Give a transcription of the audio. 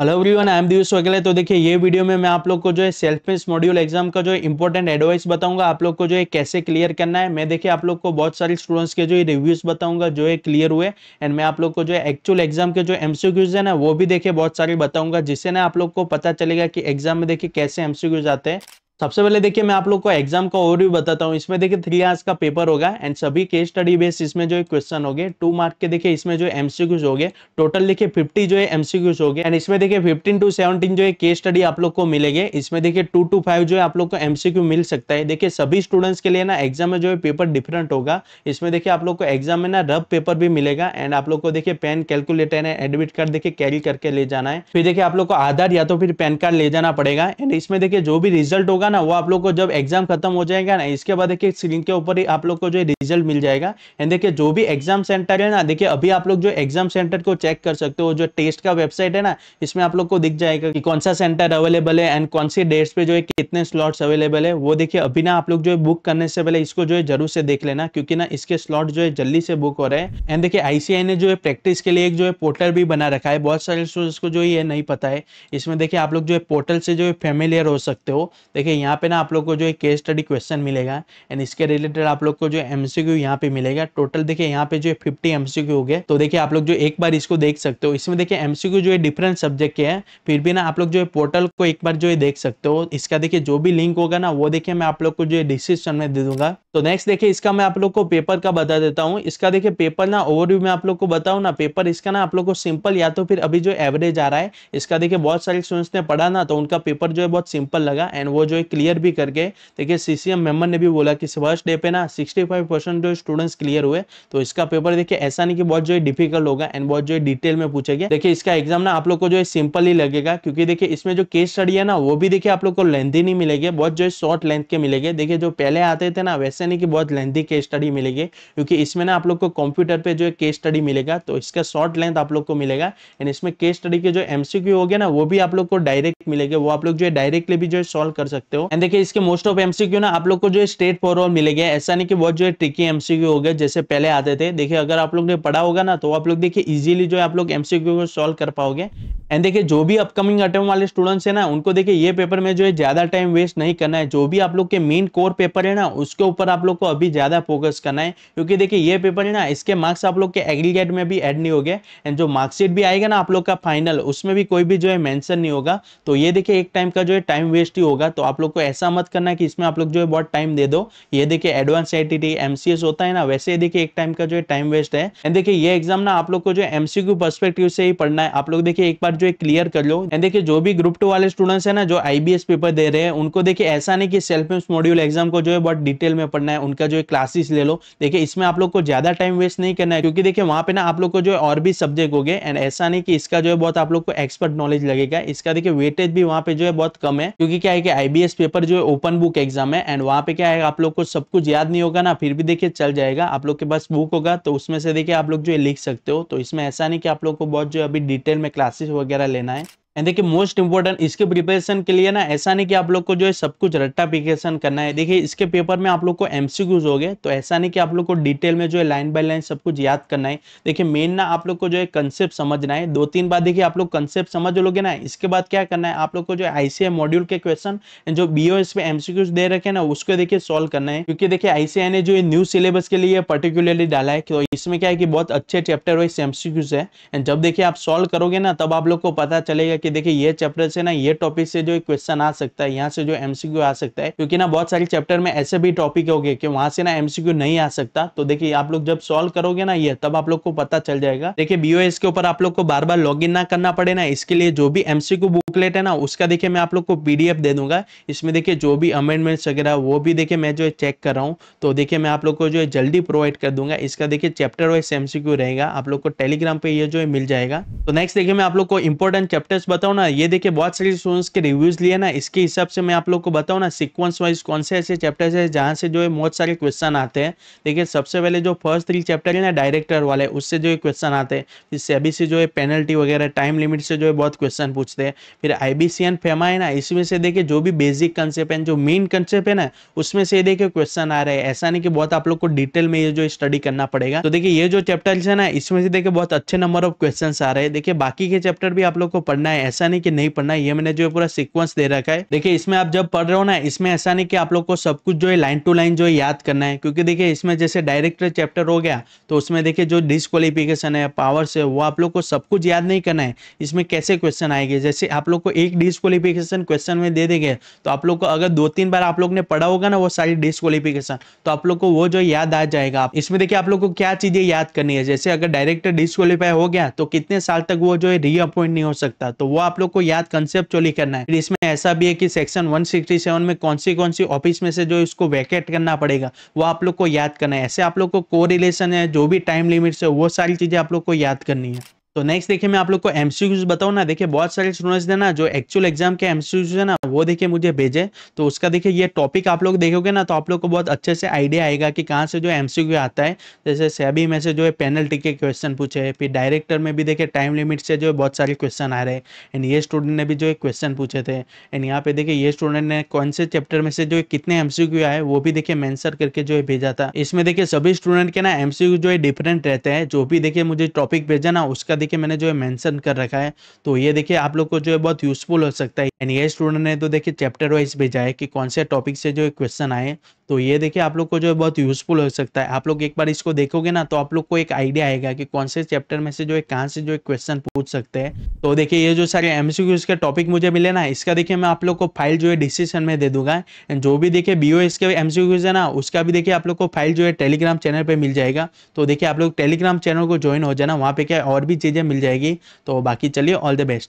hello everyone I am दिवस वगैरह तो देखिए ये वीडियो में मैं आप लोग को जो है सेल्फ मेस मॉड्यूल एग्जाम का जो है इंपॉर्टेंट एडवाइस बताऊंगा आप लोग को जो है कैसे क्लियर करना है मैं देखिए आप लोग को बहुत सारे स्टूडेंट्स के जो है रिव्यूज बताऊंगा जो है क्लियर हुए एंड मैं आप लोग को जो है एक्चुअल एग्जाम के जो एमसीक्यूज है ना वो भी देखिए बहुत सारे बताऊंगा जिससे ना आप लोग को पता चलेगा कि एग्जाम में देखिए कैसे एमसीक्यूज आते हैं सबसे पहले देखिए मैं आप लोग को एग्जाम का भी बताता हूँ इसमें देखिए थ्री आवर्स का पेपर होगा एंड सभी केस स्टडी बेस इसमें जो क्वेश्चन हो गए टू मार्क के देखिए इसमें जो एमसीक्यूज हो गए टोटल देखिए फिफ्टी जो है एमसीक्यूज हो गए एंड इसमें देखिए फिफ्टीन टू सेवनटीन जो है केस स्टडी आप लोग को मिलेगी इसमें देखिए टू टू फाइव जो है आप लोग को एमसीक्यू मिल सकता है देखिए सभी स्टूडेंट्स के लिए ना एग्जाम में जो है पेपर डिफरेंट होगा इसमें देखिए आप लोग को एग्जाम में ना रब पेपर भी मिलेगा एंड आप लोग को देखिए पेन कैलकुलेटर है एडमिट कार्ड देखिए कैरी करके ले जाना है फिर देखिए आप लोग को आधार या तो फिर पैन कार्ड ले जाना पड़ेगा एंड इसमें देखिए जो भी रिजल्ट होगा होगा ना वो आप लोग को जब एग्जाम खत्म हो जाएगा ना इसके बाद देखिए स्क्रीन के ऊपर ही आप लोग को जो रिजल्ट मिल जाएगा एंड देखिए जो भी एग्जाम सेंटर है ना देखिए अभी आप लोग जो एग्जाम सेंटर को चेक कर सकते हो जो टेस्ट का वेबसाइट है ना इसमें आप लोग को दिख जाएगा कि कौन सा सेंटर अवेलेबल है एंड कौन सी डेट्स पे जो है कितने स्लॉट्स अवेलेबल है वो देखिए अभी ना आप लोग जो है बुक करने से पहले इसको जो है जरूर से देख लेना क्योंकि ना इसके स्लॉट जो है जल्दी से बुक हो रहे हैं एंड देखिए आईसीआई ने जो है प्रैक्टिस के लिए एक जो है पोर्टल भी बना रखा है बहुत सारे स्टूडेंट्स को जो ये नहीं पता है इसमें देखिए आप लोग जो है पोर्टल से जो है फेमिलियर हो सकते हो देखिए यहाँ पे ना आप लोग को जो एक केस स्टडी क्वेश्चन मिलेगा एंड इसके रिलेटेड आप लोग को जो एमसीक्यू यहाँ पे मिलेगा टोटल देखिए यहाँ पे जो फिफ्टी एमसीक्यू हो गए तो देखिए आप लोग जो एक बार इसको देख सकते हो इसमें देखिए एमसीक्यू जो है डिफरेंट सब्जेक्ट के है फिर भी ना आप लोग जो है पोर्टल को एक बार जो है देख सकते हो इसका देखिए जो भी लिंक होगा ना वो देखिए मैं आप लोग को जो है डिस्क्रिप्शन में दे दूंगा तो नेक्स्ट देखिए इसका मैं आप लोग को पेपर का बता देता हूँ इसका देखिए पेपर ना ओवरव्यू में आप लोग को बताऊँ ना पेपर इसका ना आप लोग को सिंपल या तो फिर अभी जो एवरेज आ रहा है इसका देखिए बहुत सारे स्टूडेंट्स ने पढ़ा ना तो उनका पेपर जो है बहुत सिंपल लगा एंड वो जो है क्लियर भी करके देखिए सीसीएम मेंबर ने भी बोला कि फर्स्ट डे पे ना 65 परसेंट जो स्टूडेंट्स क्लियर हुए तो इसका पेपर देखिए ऐसा नहीं कि बहुत जो है डिफिकल्ट होगा एंड बहुत जो है डिटेल में पूछेगा देखिए इसका एग्जाम ना आप लोग को जो है सिंपल ही लगेगा क्योंकि देखिए इसमें जो केस स्टडी है ना वो भी देखिए आप लोग को लेंथी नहीं मिलेगी बहुत जो है शॉर्ट लेंथ के मिलेगी देखिए जो पहले आते थे ना वैसे नहीं कि बहुत लेंथी केस स्टडी मिलेगी क्योंकि इसमें ना आप लोग को कंप्यूटर पे जो है केस स्टडी मिलेगा तो इसका शॉर्ट लेंथ आप लोग को मिलेगा एंड इसमें केस स्टडी के जो एमसीक्यू हो गया ना वो भी आप लोग को डायरेक्ट मिलेगा वो आप लोग जो है डायरेक्टली भी जो है सॉल्व कर सकते हो हो एंड देखिए इसके मोस्ट ऑफ एमसीक्यू ना आप लोग को जो है स्टेट फॉरवर्ड मिलेगा ऐसा नहीं कि बहुत जो है ट्रिकी एमसीक्यू हो गए जैसे पहले आते थे देखिए अगर आप लोग ने पढ़ा होगा ना तो आप लोग देखिए इजिली जो है आप लोग एमसीक्यू को सोल्व कर पाओगे एंड देखिए जो भी अपकमिंग अटेम वाले स्टूडेंट्स है ना उनको देखिए ये पेपर में जो है ज्यादा टाइम वेस्ट नहीं करना है जो भी आप लोग के मेन कोर पेपर है ना उसके ऊपर आप लोग को अभी ज्यादा फोकस करना है क्योंकि देखिए ये पेपर है ना इसके मार्क्स आप लोग के एग्रीगेट में भी एड नहीं हो गए एंड जो मार्कशीट भी आएगा ना आप लोग का फाइनल उसमें भी कोई भी जो है मैंशन नहीं होगा तो ये देखिए एक टाइम का जो है टाइम वेस्ट ही होगा तो आप लोग लोग को ऐसा मत करना कि इसमें आप लोग जो है बहुत टाइम दे दो ये देखिए एडवांस आई एमसीएस होता है ना वैसे देखिए एक टाइम का जो है टाइम वेस्ट है एंड देखिए ये एग्जाम ना आप लोग को जो एमसीक्यू पर्सपेक्टिव से ही पढ़ना है आप लोग देखिए एक बार जो है क्लियर कर लो एंड देखिए जो भी ग्रुप टू वाले स्टूडेंट्स है ना जो आईबीएस पेपर दे रहे हैं उनको देखिए ऐसा नहीं कि सेल्फ हेल्प मॉड्यूल एग्जाम को जो है बहुत डिटेल में पढ़ना है उनका जो है क्लासेस ले लो देखिए इसमें आप लोग को ज्यादा टाइम वेस्ट नहीं करना है क्योंकि देखिए वहां पे ना आप लोग को जो है और भी सब्जेक्ट हो गए एंड ऐसा नहीं कि इसका जो है बहुत आप लोग को एक्सपर्ट नॉलेज लगेगा इसका देखिए वेटेज भी वहां पे जो है बहुत कम है क्योंकि क्या है कि आईबीएस यूपीएस पेपर जो है ओपन बुक एग्जाम है एंड वहाँ पे क्या है आप लोग को सब कुछ याद नहीं होगा ना फिर भी देखिए चल जाएगा आप लोग के पास बुक होगा तो उसमें से देखिए आप लोग जो है लिख सकते हो तो इसमें ऐसा नहीं कि आप लोग को बहुत जो है अभी डिटेल में क्लासेस वगैरह लेना है एंड देखिए मोस्ट इंपोर्टेंट इसके प्रिपरेशन के लिए ना ऐसा नहीं कि आप लोग को जो है सब कुछ रट्टा पिकेशन करना है देखिए इसके पेपर में आप लोग को एमसीक्यूज हो गए तो ऐसा नहीं कि आप लोग को डिटेल में जो है लाइन बाय लाइन सब कुछ याद करना है देखिए मेन ना आप लोग को जो है कंसेप्ट समझना है दो तीन बार देखिए आप लोग कंसेप्ट समझ लोगे ना इसके बाद क्या करना है आप लोग को जो है आईसीआई मॉड्यूल के क्वेश्चन जो बीओ पे एमसीक्यूज दे रखे ना उसको देखिए सोल्व करना है क्योंकि देखिए आईसीआई ने जो न्यू सिलेबस के लिए पर्टिकुलरली डाला है तो इसमें क्या है कि बहुत अच्छे चैप्टर वाइज एमसीक्यूज है एंड जब देखिए आप सोल्व करोगे ना तब आप लोग को पता चलेगा है कि देखिए ये चैप्टर से ना ये टॉपिक से जो क्वेश्चन आ सकता है यहाँ से जो एमसीक्यू आ सकता है क्योंकि ना बहुत सारे चैप्टर में ऐसे भी टॉपिक हो गए कि वहां से ना एमसीक्यू नहीं आ सकता तो देखिए आप लोग जब सॉल्व करोगे ना ये तब आप लोग को पता चल जाएगा देखिए बीओएस के ऊपर आप लोग को बार बार लॉग ना करना पड़े ना इसके लिए जो भी एमसीक्यू बुकलेट है ना उसका देखिये मैं आप लोग को पीडीएफ दे दूंगा इसमें देखिए जो भी अमेंडमेंट्स वगैरह वो भी देखिए मैं जो है चेक कर रहा हूँ तो देखिए मैं आप लोग को जो है जल्दी प्रोवाइड कर दूंगा इसका देखिए चैप्टर वाइज एमसीक्यू रहेगा आप लोग को टेलीग्राम पे ये जो है मिल जाएगा तो नेक्स्ट देखिए मैं आप लोग को इंपॉर्टेंट चैप्टर्स बताओ ना ये देखिए बहुत सारे स्टूडेंट्स के रिव्यूज लिए ना इसके हिसाब से मैं आप लोग को बताऊँ ना सिक्वेंस वाइज कौन से ऐसे चैप्टर्स है जहाँ से जो है बहुत सारे क्वेश्चन आते हैं देखिए सबसे पहले जो फर्स्ट थ्री चैप्टर है ना डायरेक्टर वाले उससे जो है क्वेश्चन आते हैं फिर सेबी से जो है पेनल्टी वगैरह टाइम लिमिट से जो है बहुत क्वेश्चन पूछते हैं फिर आई एंड फेमा है ना इसमें से देखिए जो भी बेसिक कंसेप्ट है जो मेन कंसेप्ट है ना उसमें से देखिए क्वेश्चन आ रहे हैं ऐसा नहीं कि बहुत आप लोग को डिटेल में ये जो स्टडी करना पड़ेगा तो देखिए ये जो चैप्टर है ना इसमें से देखिए बहुत अच्छे नंबर ऑफ क्वेश्चन आ रहे हैं देखिए बाकी के चैप्टर भी आप लोग को पढ़ना है ऐसा नहीं कि नहीं पढ़ना है ये मैंने जो है पूरा सीक्वेंस दे रखा है देखिए इसमें आप जब पढ़ रहे हो ना इसमें ऐसा नहीं कि आप लोग को सब कुछ जो है लाइन टू लाइन जो है याद करना है क्योंकि देखिए इसमें जैसे डायरेक्ट चैप्टर हो गया तो उसमें देखिए जो डिसक्वालिफिकेशन है पावर्स है वो आप लोग को सब कुछ याद नहीं करना है इसमें कैसे क्वेश्चन आएंगे जैसे आप लोग को एक डिसक्वालिफिकेशन क्वेश्चन में दे देंगे तो आप लोग को अगर दो तीन बार आप लोग ने पढ़ा होगा ना वो सारी डिसक्वालिफिकेशन तो आप लोग को वो जो याद आ जाएगा इसमें देखिए आप लोग को क्या चीजें याद करनी है जैसे अगर डायरेक्ट डिसक्वालीफाई हो गया तो कितने साल तक वो जो है रीअपॉइंट नहीं हो सकता तो वो आप लोग को याद कंसेप्चुअली करना है इसमें ऐसा भी है कि सेक्शन 167 में कौन सी कौन सी ऑफिस में से जो इसको वैकेट करना पड़ेगा वो आप लोग को याद करना है ऐसे आप लोग को कोरिलेशन है जो भी टाइम लिमिट है वो सारी चीजें आप लोग को याद करनी है तो नेक्स्ट देखिए मैं आप लोग को एमसीक्यूज बताऊ ना देखिए बहुत सारे स्टूडेंट्स ने ना जो एक्चुअल एग्जाम के एमसीक्यूज है ना वो देखिए मुझे भेजे तो उसका देखिए ये टॉपिक आप लोग देखोगे ना तो आप लोग को बहुत अच्छे से आइडिया आएगा कि कहाँ से जो एमसीक्यू आता है जैसे सेबी में से जो है पेनल्टी के क्वेश्चन पूछे फिर डायरेक्टर में भी देखे टाइम लिमिट से जो है बहुत सारे क्वेश्चन आ रहे हैं एंड ये स्टूडेंट ने भी जो है क्वेश्चन पूछे थे एंड यहाँ पे देखिए ये स्टूडेंट ने कौन से चैप्टर में से जो है कितने एमसीक्यू आए वो भी देखिए मैंसर करके जो है भेजा था इसमें देखिए सभी स्टूडेंट के ना एमसीक्यू जो है डिफरेंट रहते हैं जो भी देखिए मुझे टॉपिक भेजा ना उसका देखिए मैंने जो है मेंशन कर रखा है तो ये देखिए आप लोग को जो है बहुत यूजफुल हो सकता है एंड ये स्टूडेंट ने तो देखिए चैप्टर वाइज भेजा है कि कौन से टॉपिक से जो है क्वेश्चन आए तो ये देखिए आप लोग को जो है बहुत यूजफुल हो सकता है आप लोग एक बार इसको देखोगे ना तो आप लोग को एक आइडिया आएगा कि कौन से चैप्टर में से जो है कहाँ से जो है क्वेश्चन पूछ सकते हैं तो देखिए ये जो सारे एमसीक्यूज के टॉपिक मुझे मिले ना इसका देखिए मैं आप लोग को फाइल जो है डिसीजन में दे दूंगा एंड जो भी देखिए बीओ के एमसीक्यूज है ना उसका भी देखिए आप लोग को फाइल जो है टेलीग्राम चैनल पर मिल जाएगा तो देखिए आप लोग टेलीग्राम चैनल को ज्वाइन हो जाना वहाँ पे क्या और भी चीजें चीज़ें मिल जाएगी तो बाकी चलिए ऑल द बेस्ट